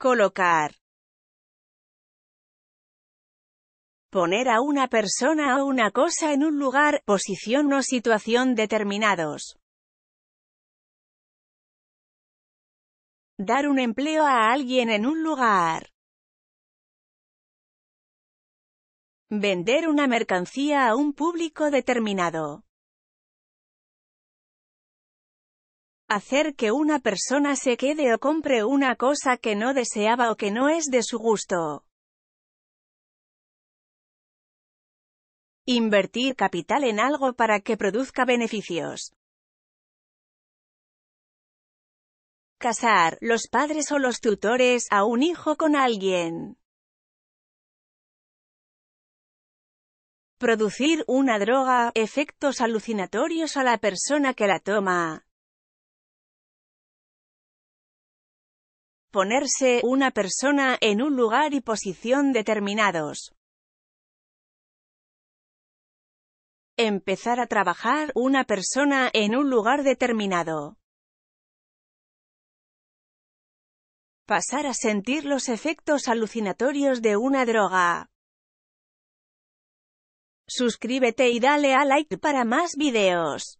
Colocar. Poner a una persona o una cosa en un lugar, posición o situación determinados. Dar un empleo a alguien en un lugar. Vender una mercancía a un público determinado. Hacer que una persona se quede o compre una cosa que no deseaba o que no es de su gusto. Invertir capital en algo para que produzca beneficios. Casar, los padres o los tutores, a un hijo con alguien. Producir una droga, efectos alucinatorios a la persona que la toma. ponerse una persona en un lugar y posición determinados. Empezar a trabajar una persona en un lugar determinado. Pasar a sentir los efectos alucinatorios de una droga. Suscríbete y dale a like para más videos.